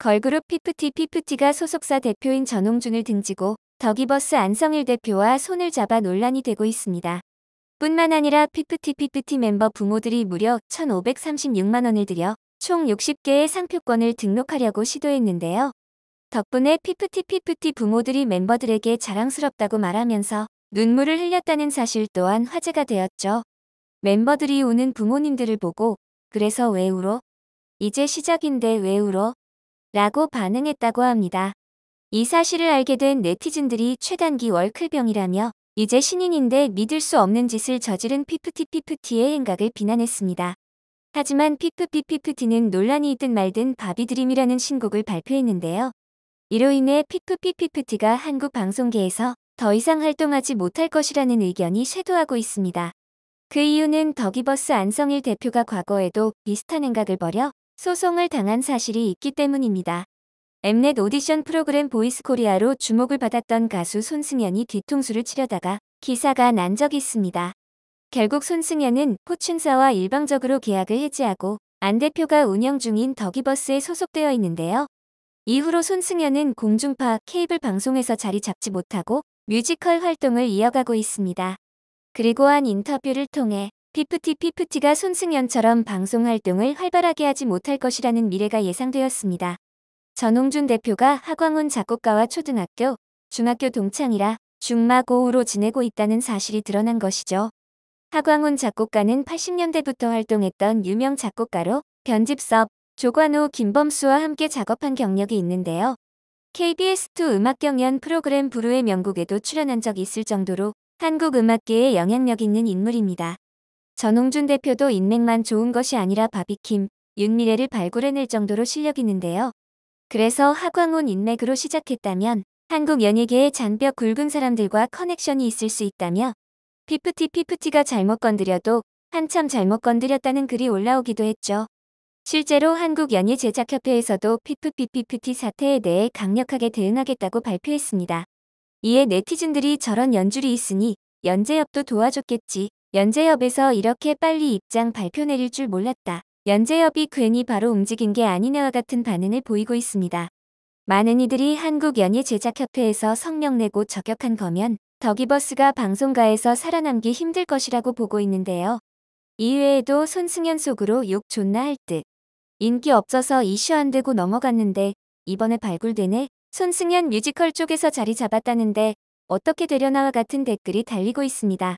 걸그룹 피프티 피프티가 소속사 대표인 전홍준을 등지고 더기버스 안성일 대표와 손을 잡아 논란이 되고 있습니다. 뿐만 아니라 피프티 피프티 멤버 부모들이 무려 1,536만원을 들여 총 60개의 상표권을 등록하려고 시도했는데요. 덕분에 피프티 피프티 부모들이 멤버들에게 자랑스럽다고 말하면서 눈물을 흘렸다는 사실 또한 화제가 되었죠. 멤버들이 우는 부모님들을 보고 그래서 왜 울어? 이제 시작인데 왜 울어? 라고 반응했다고 합니다. 이 사실을 알게 된 네티즌들이 최단기 월클병이라며 이제 신인인데 믿을 수 없는 짓을 저지른 피프티피프티의 행각을 비난했습니다. 하지만 피프피피프티는 논란이 있든 말든 바비드림이라는 신곡을 발표했는데요. 이로 인해 피프피피프티가 한국 방송계에서 더 이상 활동하지 못할 것이라는 의견이 쇄도하고 있습니다. 그 이유는 더기버스 안성일 대표가 과거에도 비슷한 행각을 벌여 소송을 당한 사실이 있기 때문입니다. 엠넷 오디션 프로그램 보이스 코리아로 주목을 받았던 가수 손승연이 뒤통수를 치려다가 기사가 난 적이 있습니다. 결국 손승연은 포춘사와 일방적으로 계약을 해지하고 안 대표가 운영 중인 더기버스에 소속되어 있는데요. 이후로 손승연은 공중파 케이블 방송에서 자리 잡지 못하고 뮤지컬 활동을 이어가고 있습니다. 그리고 한 인터뷰를 통해 피프티피프티가 손승연처럼 방송 활동을 활발하게 하지 못할 것이라는 미래가 예상되었습니다. 전홍준 대표가 하광훈 작곡가와 초등학교, 중학교 동창이라 중마고우로 지내고 있다는 사실이 드러난 것이죠. 하광훈 작곡가는 80년대부터 활동했던 유명 작곡가로 변집섭, 조관우 김범수와 함께 작업한 경력이 있는데요. KBS2 음악 경연 프로그램 부루의 명곡에도 출연한 적이 있을 정도로 한국 음악계에 영향력 있는 인물입니다. 전홍준 대표도 인맥만 좋은 것이 아니라 바비킴, 윤미래를 발굴해낼 정도로 실력 있는데요. 그래서 하광훈 인맥으로 시작했다면 한국 연예계의 장벽 굵은 사람들과 커넥션이 있을 수 있다며 피프티 피프티가 잘못 건드려도 한참 잘못 건드렸다는 글이 올라오기도 했죠. 실제로 한국 연예 제작협회에서도 피프피 피프티 사태에 대해 강력하게 대응하겠다고 발표했습니다. 이에 네티즌들이 저런 연줄이 있으니 연재협도 도와줬겠지 연재협에서 이렇게 빨리 입장 발표 내릴 줄 몰랐다. 연재협이 괜히 바로 움직인 게 아니네와 같은 반응을 보이고 있습니다. 많은 이들이 한국연예제작협회에서 성명 내고 저격한 거면 더기버스가 방송가에서 살아남기 힘들 것이라고 보고 있는데요. 이외에도 손승연 속으로 욕 존나 할 듯. 인기 없어서 이슈 안 되고 넘어갔는데 이번에 발굴되네 손승연 뮤지컬 쪽에서 자리 잡았다는데 어떻게 되려나와 같은 댓글이 달리고 있습니다.